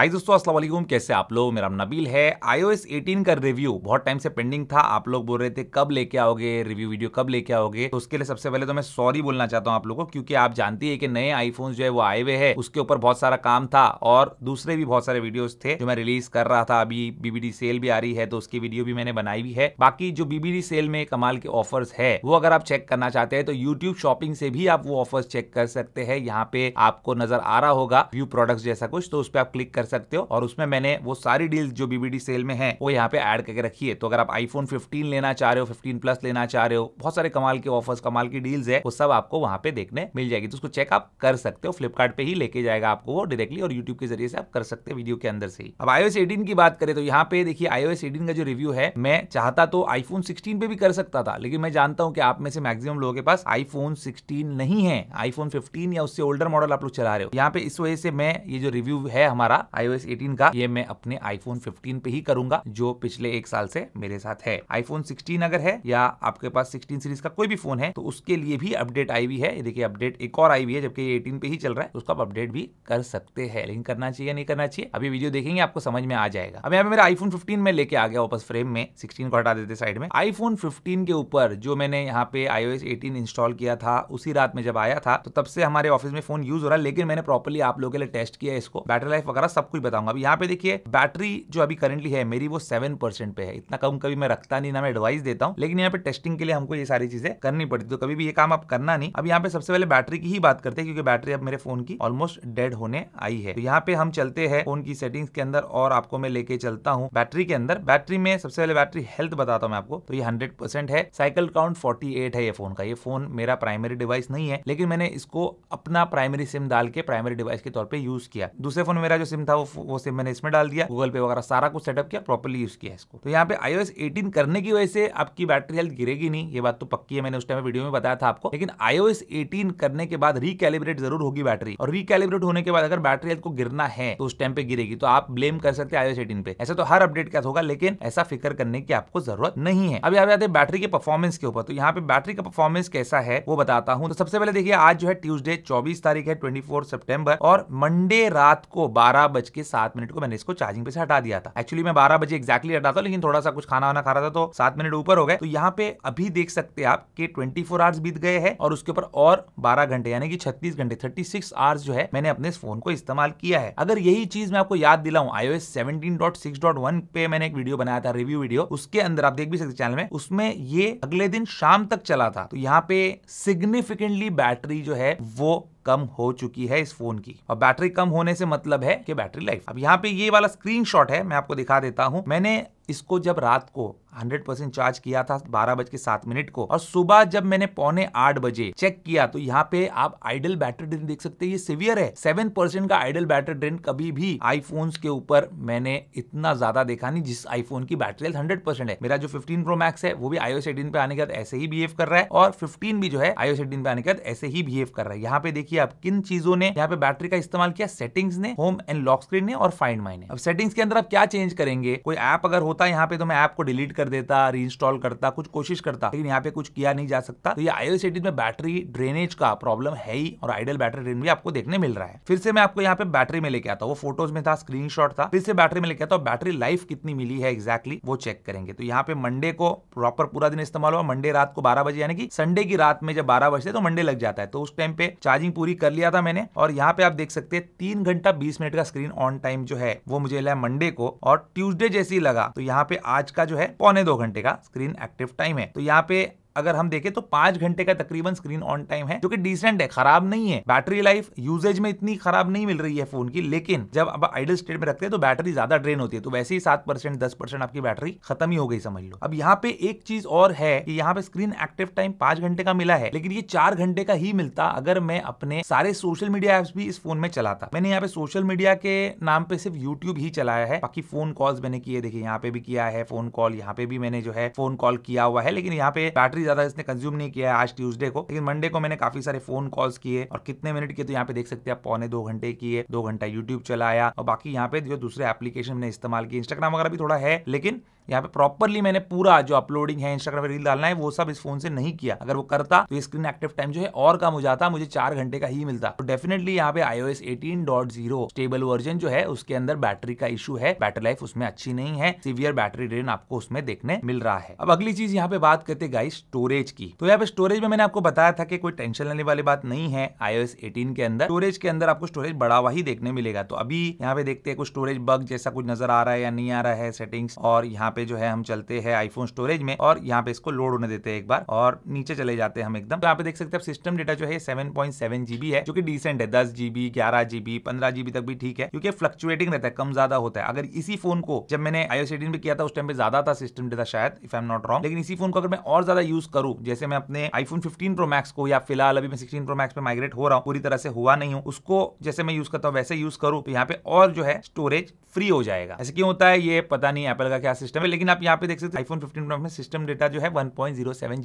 हाय दोस्तों अस्सलाम वालेकुम कैसे आप लोग मेरा नबील है आईओएस 18 का रिव्यू बहुत टाइम से पेंडिंग था आप लोग बोल रहे थे कब लेके आओगे रिव्यू वीडियो कब लेके आओगे तो उसके लिए सबसे पहले तो मैं सॉरी बोलना चाहता हूँ आप लोगों को क्योंकि आप जानती है कि नए आईफोन जो है वो आए हुए है उसके ऊपर बहुत सारा काम था और दूसरे भी बहुत सारे वीडियोज थे जो मैं रिलीज कर रहा था अभी बीबीडी सेल भी आ रही है तो उसकी वीडियो भी मैंने बनाई हुई है बाकी जो बीबीडी सेल में कमाल के ऑफर्स है वो अगर आप चेक करना चाहते हैं तो यूट्यूब शॉपिंग से भी आप वो ऑफर्स चेक कर सकते हैं यहाँ पे आपको नजर आ रहा होगा व्यू प्रोडक्ट जैसा कुछ तो उस पर आप क्लिक कर सकते हो और उसमें मैंने वो सारी डील जो बीबीडी सेल में है वो यहाँ पे एड करके रखी है तो अगर आप आईफोन फिफ्टीन लेना चाह रहे हो फिफ्टीन प्लस लेना चाह रहे हो बहुत सारे कमाल के ऑफर्स कमाल की डील्स है वो सब आपको वहाँ पे देखने मिल जाएगी तो उसको चेक आप कर सकते हो फ्लिपकार्ट पे ही लेके जाएगा आपको वो डायरेक्टली और यूट्यूब के जरिए से आप कर सकते हैं वीडियो के अंदर से ही अब आईओ 18 की बात करें तो यहाँ पे देखिए आईओ एस का जो रिव्यू है मैं चाहता तो आईफोन सिक्सटीन पे भी कर सकता था लेकिन मैं जानता हूँ कि आप में से मैक्सिमम लोगों के पास आईफोन 16 नहीं है आईफोन 15 या उससे ओल्डर मॉडल आप लोग चला रहे हो यहाँ पे इस वजह से मैं ये जो रिव्यू है हमारा iOS 18 का ये मैं अपने iPhone 15 पे ही करूंगा जो पिछले एक साल से मेरे साथ है iPhone 16 अगर है या आपके पास 16 सीरीज का कोई भी फोन है तो उसके लिए भी अपडेट आई हुई है देखिए अपडेट एक और आई हुई है जबकि एटीन पे ही चल रहा है तो उसको आप अपडेट भी कर सकते हैं लिंक करना चाहिए नहीं करना चाहिए अभी वीडियो देखेंगे आपको समझ में आ जाएगा अब यहाँ पे मेरा आईफोन फिफ्टीन में लेके आ गया वापस फ्रेम में सिक्सटीन को हटा देते साइड में आईफोन फिफ्टीन के ऊपर जो मैंने यहाँ पे आईओ एस इंस्टॉल किया था उसी रात में जब आया था तो तब से हमारे ऑफिस में फोन यूज हो रहा है लेकिन मैंने प्रॉपरली आप लोगों के लिए टेस्ट किया इसको बैटरी लाइफ वगैरह सब कुछ बताऊंगा अभी यहाँ पे देखिए बैटरी जो अभी करेंटली है मेरी वो सेवन परसेंट पे है इतना कम कभी मैं रखता नहीं ना मैं एडवाइस देता हूँ लेकिन यहाँ पे टेस्टिंग के लिए हमको ये सारी चीजें करनी पड़ती तो कभी भी ये काम आप करना नहीं अब यहाँ पे सबसे पहले बैटरी की ही बात करते हैं क्योंकि बैटरी अब मेरे फोन की ऑलमोस्ट डेड होने आई है तो यहाँ पे हम चलते हैं फोन की सेटिंग्स के अंदर और आपको मैं लेके चलता हूँ बैटरी के अंदर बैटरी में सबसे पहले बैटरी हेल्थ बताता हूँ मैं आपको तो ये हंड्रेड है साइकिल काउंट फोर्टी है ये फोन का ये फोन मेरा प्राइमरी डिवाइस नहीं है लेकिन मैंने इसको अपना प्राइमरी सिम डाल के प्राइमरी डिवाइस के तौर पर यूज किया दूसरे फोन मेरा जो सिम था वो वो सिम मैंने इसमें डाल दिया गूगल पे वगैरह सारा कुछ सेटअप किया प्रॉपरली यूज किया इसको तो यहाँ पे आईओ एस करने की वजह से आपकी बैटरी हेल्थ गिरेगी नहीं ये बात तो पक्की है मैंने उस टाइम वीडियो में बताया था आपको लेकिन आईओ एस करने के बाद रिकैलिब्रेट जरूर होगी बैटरी और रिकैलिब्रेट होने के बाद अगर बैटरी हेल्थ को गिरना है तो उस टाइम पे गिरेगी तो आप ब्लेम कर सकते हैं आईओएस 18 पे ऐसा तो हर अपडेट का होगा लेकिन ऐसा फिक्र करने की आपको जरूरत नहीं है अब यहाँ पे आते हैं बैटरी के परफॉर्मेंस के ऊपर तो यहाँ पे बैटरी का परफॉर्मेंस कैसा है वो बताता हूँ तो सबसे पहले देखिए आज जो है ट्यूजडे चौबीस तारीख है ट्वेंटी फोर और मंडे रात को बारह बज के सात मिनट को मैंने इसको चार्जिंग पे से हटा दिया था एक्चुअली मैं बारह बजे एक्जैक्टली हटा था लेकिन थोड़ा सा कुछ खाना वाना खा रहा था तो सात मिनट ऊपर हो गए तो यहाँ पे अभी देख सकते हैं आप कि ट्वेंटी फोर आवर्स बीत गए हैं और उसके ऊपर और बारह घंटे यानी कि छत्तीस घंटे थर्टी सिक्स आवर्स जो है मैंने अपने इस फोन को इस्तेमाल किया है अगर यही चीज मैं आपको याद दिलाऊं डॉट वन पे मैंने एक वीडियो बनाया था रिव्यू वीडियो उसके अंदर आप देख भी सकते चैनल में उसमें ये अगले दिन शाम तक चला था तो यहाँ पे सिग्निफिकेंटली बैटरी जो है वो कम हो चुकी है इस फोन की और बैटरी कम होने से मतलब है कि बैटरी लाइफ अब यहाँ पे ये वाला स्क्रीनशॉट है मैं आपको दिखा देता हूँ मैंने इसको जब रात को 100 परसेंट चार्ज किया था बारह बज के सात मिनट को और सुबह जब मैंने पौने आठ बजे चेक किया तो यहाँ पे आप आइडल बैटरी ड्रेन देख सकते हैं ये सिवियर है सेवन परसेंट का आइडल बैटरी ड्रेन कभी भी आईफोन्स के ऊपर मैंने इतना ज्यादा देखा नहीं जिस आईफोन की बैटरी हेल्थ हंड्रेड परसेंट है मेरा जो फिफ्टीन प्रो मैक्स है वो भी आईओ सेटीन पे आने के बाद ऐसे ही बिहेव कर रहा है और फिफ्टीन भी जो है आईओ सेटीन पे आने के बाद ऐसे ही बिहेव कर रहा है यहाँ पे देखिए आप किन चीजों ने यहाँ पे बैटरी का इस्तेमाल किया सेटिंग्स ने होम एंड लॉक स्क्रीन ने और फाइंड माई ने अब सेटिंग्स के अंदर आप क्या चेंज करेंगे कोई ऐप अगर हो होता यहाँ पे तो मैं ऐप को डिलीट कर देता री करता कुछ कोशिश करता लेकिन यहाँ पे कुछ किया नहीं जा सकता तो ये आईओएस एटीन में बैटरी ड्रेनेज का प्रॉब्लम है ही और आइडल बैटरी ड्रेन भी आपको देखने मिल रहा है फिर से मैं आपको यहाँ पे बैटरी में लेके आता हूँ वो फोटोज में था स्क्रीन था फिर से बैटरी में लेके आता हूँ बैटरी लाइफ कितनी मिली है एक्जैक्टली वो चेक करेंगे तो यहाँ पे मंडे को प्रॉपर पूरा दिन इस्तेमाल हुआ मंडे रात को बारह बजे यानी कि संडे की रात में जब बारह बजे तो मंडे लग जाता है तो उस टाइम पे चार्जिंग पूरी कर लिया था मैंने और यहाँ पे आप देख सकते हैं तीन घंटा बीस मिनट का स्क्रीन ऑन टाइम जो है वो मुझे मंडे को और ट्यूजडे जैसे ही लगा तो तो यहाँ पे आज का जो है पौने दो घंटे का स्क्रीन एक्टिव टाइम है तो यहाँ पे अगर हम देखें तो पांच घंटे का तकरीबन स्क्रीन ऑन टाइम है जो कि डिसेंट है खराब नहीं है बैटरी लाइफ यूजेज में इतनी खराब नहीं मिल रही है फोन की लेकिन जब आप आइडल स्टेट में रखते हैं तो बैटरी ज्यादा ड्रेन होती है तो वैसे ही सात परसेंट दस परसेंट आपकी बैटरी खत्म ही हो गई समझ लो अब यहाँ पे एक चीज और है कि यहाँ पे स्क्रीन एक्टिव टाइम पांच घंटे का मिला है लेकिन ये चार घंटे का ही मिलता अगर मैं अपने सारे सोशल मीडिया एप्स भी इस फोन में चलाता मैंने यहाँ पे सोशल मीडिया के नाम पे सिर्फ यूट्यूब ही चलाया है बाकी फोन कॉल मैंने किए देखिए यहाँ पे भी किया है फोन कॉल यहाँ पे भी मैंने जो है फोन कॉल किया हुआ है लेकिन यहाँ पे बैटरी काफी ज्यादा इसने कंज्यूम नहीं किया है आज ट्यूजडे को लेकिन मंडे को मैंने काफी सारे फोन कॉल्स किए और कितने मिनट के तो यहाँ पे देख सकते हैं पौने दो घंटे किए दो घंटा यूट्यूब चलाया और बाकी यहाँ पे जो दूसरे एप्लीकेशन ने इस्तेमाल किया इंस्टाग्राम वगैरह भी थोड़ा है लेकिन यहाँ पे प्रॉपरली मैंने पूरा जो अपलोडिंग है इंस्टाग्राम पर रील डालना है वो सब इस फोन से नहीं किया अगर वो करता तो स्क्रीन एक्टिव टाइम जो है और कम हो जाता मुझे चार घंटे का ही मिलता तो डेफिनेटली यहाँ पे आईओएस 18.0 स्टेबल वर्जन जो है उसके अंदर बैटरी का इशू है बैटरी लाइफ उसमें अच्छी नहीं है सीवियर बैटरी ड्रेन आपको उसमें देखने मिल रहा है अब अगली चीज यहाँ पे बात करते गाइस स्टोरेज की तो यहाँ पे स्टोरेज में मैंने आपको बताया था कि कोई टेंशन लेने वाली बात नहीं है आईओएस 18 के अंदर स्टोरेज के अंदर आपको स्टोरेज बढ़ा हुआ ही देखने मिलेगा तो अभी यहाँ पे देखते हैं कुछ स्टोरेज बग जैसा कुछ नजर आ रहा है या नहीं आ रहा है सेटिंग्स और यहाँ पे पे जो है हम चलते हैं आईफोन स्टोरेज में और यहाँ पे इसको लोड होने देते हैं एक बार और नीचे चले जाते हैं हम एकदम तो यहाँ पे देख सकते हैं सिस्टम डेटा जो है सेवन पॉइंट सेवन जीबी है जो कि डिसेंट है दस जीबी ग्यारह जीबी पंद्रह जीबी तक भी ठीक है क्योंकि फ्लक्चुएटिंग रहता है कम ज्यादा होता है अगर इसी फोन को जब मैंने आईओस एटीन भी किया था उस टाइम पे ज्यादा था सिस्टम डेटा शायद if I am not wrong लेकिन इसी फोन को अगर मैं और ज्यादा यूज करूँ जैसे मैं अपने आईफोन फिफ्टीन प्रो मैक्स को या फिलहाल अभी मैं सिक्सटीन प्रो मैक्स पे माइग्रेट हो रहा हूँ पूरी तरह से हुआ नहीं हूँ उसको जैसे मैं यूज करता हूँ वैसे यूज करूँ तो यहाँ पे और जो है स्टोरेज फ्री हो जाएगा ऐसे क्यों होता है ये पता नहीं एप्पल का क्या सिस्टम है है लेकिन आप यहाँ पे देख सकते हो आईफोन फिफ्टीन प्रो में सिस्टम डेटा जो है वन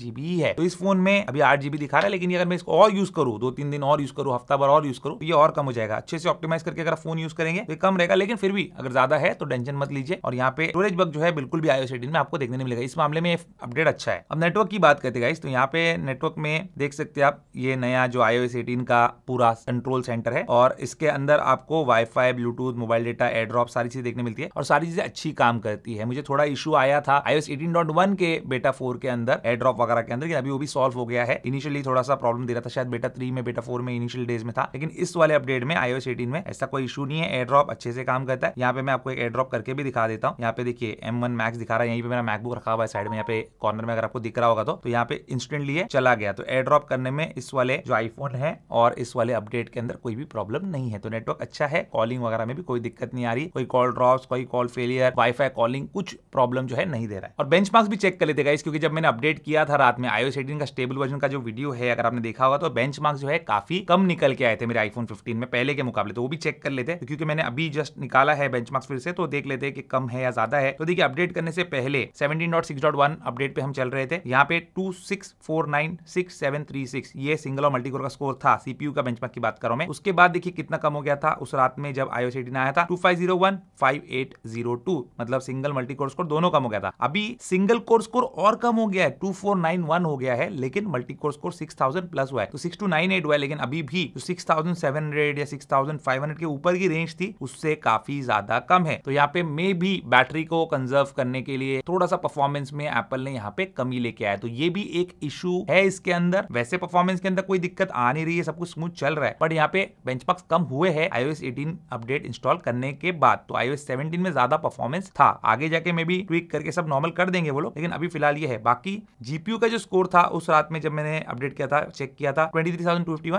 जीबी ही है तो इस फोन में अभी आठ जीबी दिखा रहा है लेकिन अगर मैं इसको और यूज करूँ दो तीन दिन और यूज करूँ हफ्ता भर और यूज करूँ तो ये और कम हो जाएगा अच्छे से ऑप्टिमाइज करके अगर फोन यूज करेंगे तो कम रहेगा लेकिन फिर भी अगर ज्यादा है तो टेंशन मत लीजिए और यहाँ पे स्टोरेज बग जो है बिल्कुल भी आईओ में आपको देखने नहीं मिलेगा इस मामले में अपडेट अच्छा है अब नेटवर्क की बात करते गाइस तो यहाँ पे नेटवर्क में देख सकते हैं आप ये नया जो आईओ एटीन का पूरा कंट्रोल सेंटर है और इसके अंदर आपको WiFi Bluetooth mobile data AirDrop सारी चीजें देखने मिलती है और सारी चीजें अच्छी काम करती है मुझे थोड़ा थोड़ा इशू आया था एटीन डॉट वन के बेटा फोर के अंदर एड्रॉप वगैरह के अंदर अभी वो भी सॉल्व हो गया है इनिशियली थोड़ा सा प्रॉब्लम दे रहा था शायद बेटा थ्री में बेटा फोर में इनिशियल डेज में था लेकिन इस वाले अपडेट में iOS एटीन में ऐसा कोई इशू नहीं है एड्रॉप अच्छे से काम करता है यहाँ पे मैं आपको एक एड्रॉप करके भी दिखा देता हूँ यहाँ पे देखिए एम वन मैक्स दिखा रहा है यहीं पे मेरा मैकबुक रखा हुआ है साइड में यहाँ पे कॉर्नर में अगर आपको दिख रहा होगा तो, तो यहाँ पे इंस्टेंटली चला गया तो एड्रॉप करने में इस वाले जो आईफोन है और इस वाले अपडेट के अंदर कोई भी प्रॉब्लम नहीं है तो नेटवर्क अच्छा है कॉलिंग वगैरह में भी कोई दिक्कत नहीं आ रही कोई कॉल ड्रॉप कोई कॉल फेलियर वाईफाई कॉलिंग कुछ प्रॉब्लम जो है नहीं दे रहा है और बेंच भी चेक कर लेते गाइस क्योंकि जब मैंने अपडेट किया था रात में आयो सेटिंग का स्टेबल वर्जन का जो वीडियो है अगर आपने देखा होगा तो बेंच जो है काफी कम निकल के आए थे मेरे आईफोन फिफ्टीन में पहले के मुकाबले तो वो भी चेक कर लेते हैं तो क्योंकि मैंने अभी जस्ट निकाला है बेंच फिर से तो देख लेते कि कम है या ज्यादा है तो देखिए अपडेट करने से पहले dot dot six one update पे हम चल रहे थे यहाँ पे two six six four nine seven three six ये सिंगल और मल्टीकोर का स्कोर था सीपीयू का बेंच की बात करो मैं उसके बाद देखिए कितना कम हो गया था उस रात में जब आईओएस 18 आया था टू टू मतलब सिंगल मल्टीकोर स्कोर स्कोर दोनों कम हो गया था अभी सिंगल कोर स्कोर और कम हो गया है टू फोर नाइन वन हो गया है लेकिन multi core score six thousand plus हुआ है तो सिक्स टू नाइन एट हुआ है लेकिन अभी भी सिक्स थाउजेंड सेवन हंड्रेड या सिक्स थाउजेंड फाइव हंड्रेड के ऊपर की रेंज थी उससे काफी ज्यादा कम है तो यहाँ पे मे भी बैटरी को कंजर्व करने के लिए थोड़ा सा परफॉर्मेंस में एप्पल ने यहाँ पे कमी लेके आया तो ये भी एक इशू है इसके अंदर वैसे परफॉर्मेंस के अंदर कोई दिक्कत आ नहीं रही है सब कुछ स्मूथ चल रहा है बट यहाँ पे बेंचमार्क्स कम हुए हैं आईओएस 18 अपडेट इंस्टॉल करने के बाद तो आईओएस 17 में ज्यादा परफॉर्मेंस था आगे जाके मे बी भी ट्विक करके सब नॉर्मल कर देंगे वो लोग लेकिन अभी फिलहाल ये है बाकी जीपीयू का जो स्कोर था उस रात में जब मैंने अपडेट किया था चेक किया था ट्वेंटी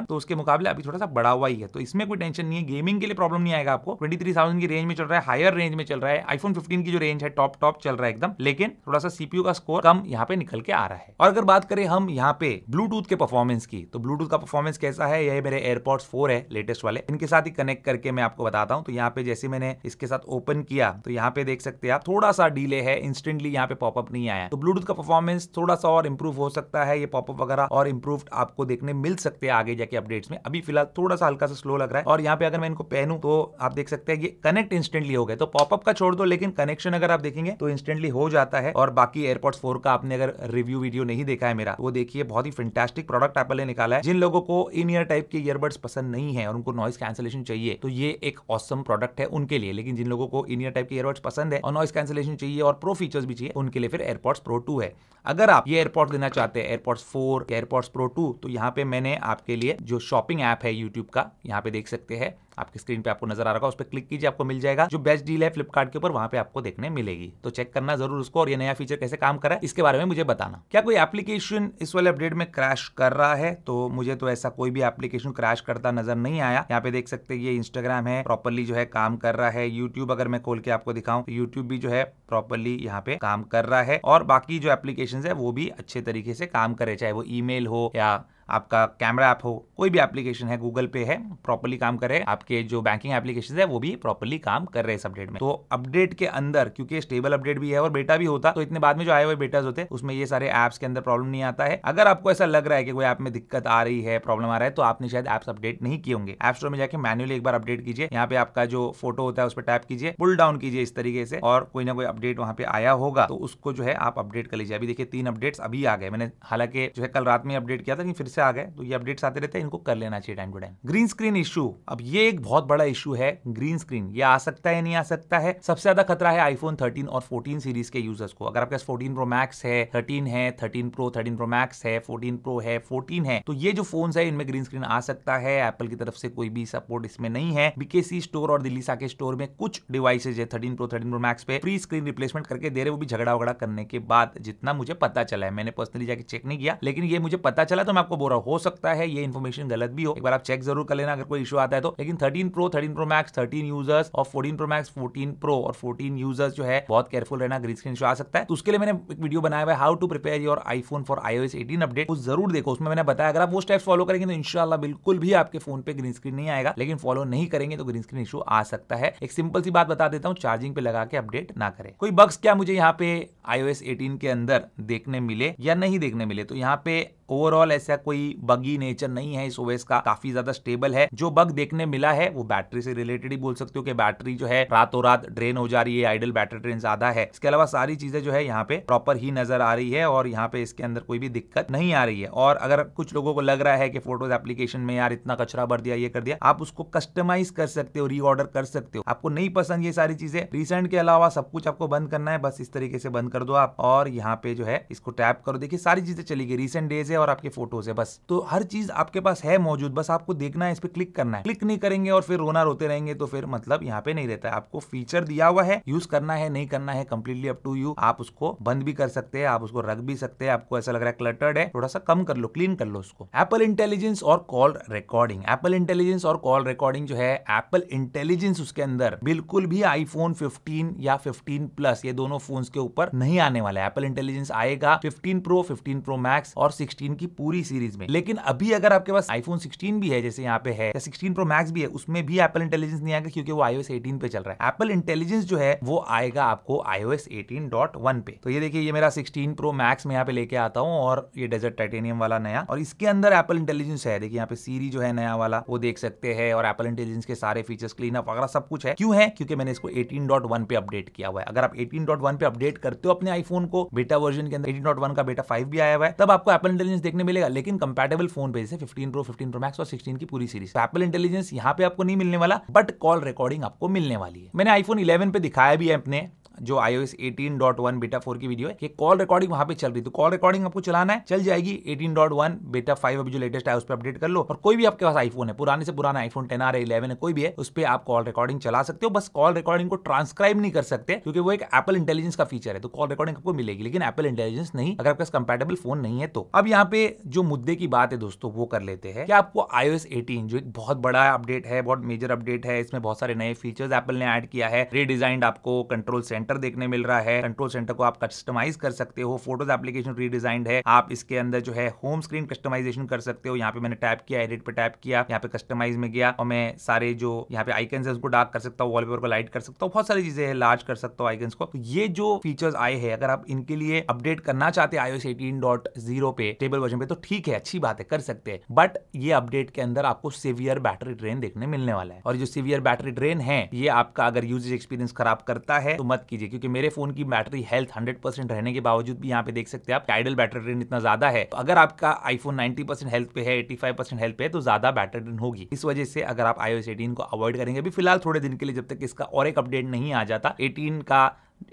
तो उसके मुकाबले अभी थोड़ा सा बढ़ा हुआ ही है तो इसमें कोई टेंशन नहीं है गेमिंग के लिए प्रॉब्लम नहीं आएगा आपको ट्वेंटी की रेंज में चल रहा है हायर रेंज में चल रहा है आईफोन फिफ्टीन की जो रेंज है टॉप टॉप चल रहा है एकदम लेकिन थोड़ा सा सीपीयू का स्कोर कम यहाँ पे निकल के आ रहा है और अगर बात करें हम यहाँ पे ब्लूटूथ के परफॉर्मेंस की तो ब्लूटूथ का परफॉर्मेंस कैसा है यह मेरे एयरपॉड्स फोर है लेटेस्ट वाले इनके साथ ही कनेक्ट करके मैं आपको बताता हूँ तो यहाँ पे जैसे मैंने इसके साथ ओपन किया तो यहाँ पे देख सकते हैं आप थोड़ा सा डी डिले है इंस्टेंटली यहाँ पे पॉपअप नहीं आया तो ब्लूटूथ का परफॉर्मेंस थोड़ा सा और इम्प्रूव हो सकता है ये पॉपअप वगैरह और इम्प्रूव आपको देखने मिल सकते हैं आगे जाके अपडेट्स में अभी फिलहाल थोड़ा सा हल्का सा स्लो लग रहा है और यहाँ पे अगर मैं इनको पहनू तो आप देख सकते हैं ये कनेक्ट इंस्टेंटली हो गए तो पॉपअप का छोड़ दो लेकिन कनेक्शन अगर आप देखेंगे तो इंस्टेंटली हो जाता है और बाकी एयरपोर्ट फोर का आपने अगर रिव्यू वीडियो नहीं देखा है मेरा वो देखिए बहुत ही फेंटेस्टिक प्रोडक्ट एपल ने निकाला है जिन लोगों को इन ईयर टाइप के ईयरबड्स पसंद नहीं है और उनको नॉइस कैंसिलेशन चाहिए तो ये एक ऑसम प्रोडक्ट है उनके लिए लेकिन जिन लोगों को इन ईयर टाइप के ईयरबड्स पसंद है और नॉइस कैंसिलेशन चाहिए चाहिए और प्रो फीचर्स भी चाहिए उनके लिए फिर एयरपोर्ट्स प्रो टू है अगर आप ये एयरपॉड्स लेना चाहते हैं AirPods four AirPods pro two तो यहाँ पे मैंने आपके लिए जो शॉपिंग ऐप है यूट्यूब का यहाँ पे देख सकते हैं आपकी स्क्रीन पे आपको नजर आ रहा होगा उस पर क्लिक कीजिए आपको मिल जाएगा जो बेस्ट डील है फ्लिपकार्ट के ऊपर वहां पे आपको देखने मिलेगी तो चेक करना जरूर उसको और ये नया फीचर कैसे काम कर रहा है इसके बारे में मुझे बताना क्या कोई एप्लीकेशन इस वाले अपडेट में क्रैश कर रहा है तो मुझे तो ऐसा कोई भी एप्लीकेशन क्रैश करता नजर नहीं आया यहाँ पे देख सकते ये इंस्टाग्राम है प्रॉपरली जो है काम कर रहा है यूट्यूब अगर मैं खोल के आपको दिखाऊं यूट्यूब तो भी जो है प्रॉपरली यहाँ पे काम कर रहा है और बाकी जो एप्लीकेशन है वो भी अच्छे तरीके से काम करे चाहे वो ईमेल हो या आपका कैमरा ऐप हो कोई भी एप्लीकेशन है गूगल पे है प्रॉपरली काम करे आपके जो बैंकिंग एप्लीकेशन है वो भी प्रॉपरली काम कर रहे हैं इस अपडेट में तो अपडेट के अंदर क्योंकि स्टेबल अपडेट भी है और बेटा भी होता तो इतने बाद में जो आए हुए बेटा होते उसमें ये सारे एप्स के अंदर प्रॉब्लम नहीं आता है अगर आपको ऐसा लग रहा है कि कोई ऐप में दिक्कत आ रही है प्रॉब्लम आ रहा है तो आपने शायद एप्स अपडेट नहीं किए होंगे ऐप स्टोर में जाकर मैनुअली एक बार अपडेट कीजिए यहाँ पे आपका जो फोटो होता है उस पर टैप कीजिए पुल डाउन कीजिए इस तरीके से और कोई ना कोई अपडेट वहाँ पे आया होगा तो उसको जो है आप अपडेट कर लीजिए अभी देखिए तीन अपडेट्स अभी आ गए मैंने हालांकि जो है कल रात में अपडेट किया था लेकिन फिर से आ गए तो ये अपडेट्स आते रहते हैं इनको कर लेना चाहिए time to time green screen issue अब ये एक बहुत बड़ा इशू है ग्रीन स्क्रीन ये आ सकता है नहीं आ सकता है सबसे ज्यादा खतरा है आईफोन थर्टीन और फोर्टीन सीरीज के यूजर्स को अगर आपके पास फोर्टीन प्रो मैक्स है थर्टीन है thirteen pro thirteen pro max है फोर्टीन प्रो है फोर्टीन है तो ये जो फोन है इनमें ग्रीन स्क्रीन आ सकता है एप्पल की तरफ से कोई भी सपोर्ट इसमें नहीं है बीकेसी स्टोर और दिल्ली साके स्टोर में कुछ डिवाइसेज है thirteen pro thirteen pro max पे फ्री स्क्रीन रिप्लेसमेंट करके दे रहे वो भी झगड़ा वगड़ा करने के बाद जितना मुझे पता चला है मैंने पर्सनली जाके चेक नहीं किया लेकिन ये मुझे पता चला तो मैं आपको हो रहा हो सकता है ये इन्फॉर्मेशन गलत भी हो एक बार आप चेक जरूर कर लेना अगर कोई इशू आता है तो लेकिन thirteen pro thirteen pro max thirteen users और fourteen pro max fourteen pro और फोर्टीन यूजर्स जो है बहुत केयरफुल रहना ग्रीन स्क्रीन आ सकता है तो उसके लिए मैंने एक वीडियो बनाया हुआ है how to prepare your iPhone for S eighteen update वो जरूर देखो उसमें मैंने बताया अगर आप वो स्टेप्स फॉलो करेंगे तो इनशाला बिल्कुल भी आपके फोन पे ग्रीन स्क्रीन नहीं आएगा लेकिन फॉलो नहीं करेंगे तो ग्रीन स्क्रीन इशू आ सकता है एक सिंपल सी बात बता देता हूँ चार्जिंग पे लगा के अपडेट ना करें कोई बग्स क्या मुझे यहाँ पे आईओएस 18 के अंदर देखने मिले या नहीं देखने मिले तो यहाँ पे ओवरऑल ऐसा कोई कोई बगी नेचर नहीं है इस ओएस का काफी ज्यादा स्टेबल है जो बग देखने मिला है वो बैटरी से रिलेटेड ही बोल सकते हो कि बैटरी जो है रातों रात ड्रेन हो जा रही है आइडल बैटरी ड्रेन ज्यादा है इसके अलावा सारी चीजें जो है यहाँ पे प्रॉपर ही नजर आ रही है और यहाँ पे इसके अंदर कोई भी दिक्कत नहीं आ रही है और अगर कुछ लोगों को लग रहा है कि फोटोज एप्लीकेशन में यार इतना कचरा भर दिया ये कर दिया आप उसको कस्टमाइज कर सकते हो रीऑर्डर कर सकते हो आपको नहीं पसंद ये सारी चीजें रिसेंट के अलावा सब कुछ आपको बंद करना है बस इस तरीके से बंद कर दो आप और यहाँ पे जो है इसको टैप करो देखिए सारी चीजें चली गई रिसेंट डेज है और आपके फोटोज है बस बस तो हर चीज आपके पास है मौजूद बस आपको देखना है इस पर क्लिक करना है क्लिक नहीं करेंगे और फिर रोना रोते रहेंगे तो फिर मतलब यहाँ पे नहीं रहता है आपको फीचर दिया हुआ है यूज करना है नहीं करना है कम्प्लीटली अप टू यू आप उसको बंद भी कर सकते हैं आप उसको रख भी सकते हैं आपको ऐसा लग रहा है क्लटर्ड है थोड़ा सा कम कर लो क्लीन कर लो उसको एप्पल इंटेलिजेंस और कॉल रिकॉर्डिंग एप्पल इंटेलिजेंस और कॉल रिकॉर्डिंग जो है एप्पल इंटेलिजेंस उसके अंदर बिल्कुल भी आईफोन 15 या 15 प्लस ये दोनों फोन के ऊपर नहीं आने वाला है एप्पल इंटेलिजेंस आएगा 15 प्रो 15 प्रो मैक्स और 16 की पूरी सीरीज सीरीज में लेकिन अभी अगर आपके पास आईफोन सिक्सटीन भी है जैसे यहाँ पे है या 16 प्रो मैक्स भी है उसमें भी एप्पल इंटेलिजेंस नहीं आएगा क्योंकि वो आईओएस 18 पे चल रहा है एप्पल इंटेलिजेंस जो है वो आएगा आपको आईओएस 18.1 पे तो ये देखिए ये मेरा सिक्सटीन प्रो मैक्स में यहाँ पे लेके आता हूँ और ये डेजर्ट टाइटेनियम वाला नया और इसके अंदर एप्पल इंटेलिजेंस है देखिए यहाँ पे सीरी जो है नया वाला वो देख सकते हैं और एप्पल इंटेलिजेंस के सारे फीचर्स क्लीन अप वगैरह सब कुछ है क्यों है क्योंकि मैंने इसको 18.1 पे अपडेट किया हुआ है अगर आप 18.1 पे अपडेट करते हो अपने आईफोन को बेटा वर्जन के अंदर 18.1 का बेटा 5 भी आया हुआ है तब आपको एप्पल इंटेलिजेंस देखने मिलेगा लेकिन कंपेटेबल फोन पे जैसे 15 प्रो फिफ्टीन प्रो मैक्स और सिक्सटीन की पूरी सीरीज एप्पल इंटेलिजेंस यहाँ पे आपको नहीं मिलने वाला बट कॉल रिकॉर्डिंग आपको मिलने वाली है मैंने आईफोन इलेवन पे दिखाया भी है अपने जो iOS dot one beta four की वीडियो है ये कॉल रिकॉर्डिंग वहां पे चल रही तो कॉल रिकॉर्डिंग आपको चलाना है चल जाएगी eighteen dot one beta five अभी जो लेटेस्ट है उस पर अपडेट कर लो और कोई भी आपके पास आईफोन है पुराने से पुराना आईफोन टेन आर इलेवन है कोई भी है उस पर आप कॉल रिकॉर्डिंग चला सकते हो बस कॉल रिकॉर्डिंग को ट्रांसक्राइब नहीं कर सकते क्योंकि वो एक एपल इंटेलिजेंस का फीचर है तो कॉल रिकॉर्डिंग आपको मिलेगी लेकिन एपल इंटेलिजेंस नहीं अगर आपके पास कंपेटेबल फोन नहीं है तो अब यहाँ पे जो मुद्दे की बात है दोस्तों वो कर लेते हैं क्या आपको एस एटीन जो एक बहुत बड़ा अपडेट है बहुत मेजर अपडेट है इसमें बहुत सारे नए फीचर्स एप्पल ने एड किया है रीडिजाइंड आपको कंट्रोल सेंटर सेंटर देखने मिल रहा है कंट्रोल सेंटर को आप कस्टमाइज कर सकते हो फोटोज एप्लीकेशन रीडिजाइन है आप इसके अंदर जो है होम स्क्रीन कस्टमाइजेशन कर सकते हो यहाँ पे मैंने टैप किया एडिट पे टैप किया यहाँ पे कस्टमाइज में गया और मैं सारे जो यहाँ पे आइकन है उसको डार्क कर सकता हूँ वॉलपेपर को लाइट कर सकता हूँ बहुत सारी चीजें हैं लार्ज कर सकता हूँ आइकन को तो ये जो फीचर्स आए हैं अगर आप इनके लिए अपडेट करना चाहते हैं डॉट जीरो पे टेबल वर्जन पे तो ठीक है अच्छी बात है कर सकते हैं बट ये अपडेट के अंदर आपको सिवियर बैटरी ड्रेन देखने मिलने वाला है और जो सिवियर बैटरी ड्रेन है ये आपका अगर यूज एक्सपीरियंस खराब करता है तो मत कीजिए क्योंकि मेरे फोन की बैटरी हेल्थ हंड्रेड रहने के बावजूद भी यहाँ पे देख सकते हैं आप टाइडल बैटरी ड्रेन इतना ज्यादा है तो अगर आपका आईफोन 90% हेल्थ पे है एटी हेल्थ पे है तो ज्यादा बैटरी ड्रेन होगी इस वजह से अगर आप आईओ एस को अवॉइड करेंगे अभी फिलहाल थोड़े दिन के लिए जब तक इसका और एक अपडेट नहीं आ जाता एटीन का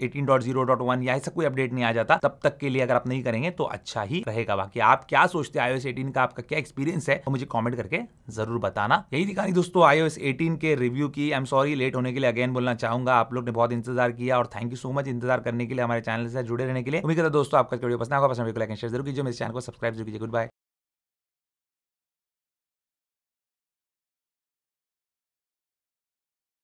18.0.1 या ऐसा कोई अपडेट नहीं आ जाता तब तक के लिए अगर आप नहीं करेंगे तो अच्छा ही रहेगा बाकी आप क्या सोचते हैं iOS 18 का आपका क्या एक्सपीरियंस है तो मुझे कमेंट करके जरूर बताना यही दिखानी दोस्तों iOS 18 के रिव्यू की आई एम सॉरी लेट होने के लिए अगेन बोलना चाहूंगा आप लोग ने बहुत इंतजार किया और थैंक यू सो मच इंतजार करने के लिए हमारे चैनल से जुड़े रहने के लिए उम्मीद करता दोस्तों आपका वीडियो पसंद होगा पसंद लाइक शेयर जरूर कीजिए मेरे चैनल को सब्सक्राइब जरूर कीजिए गुड बाय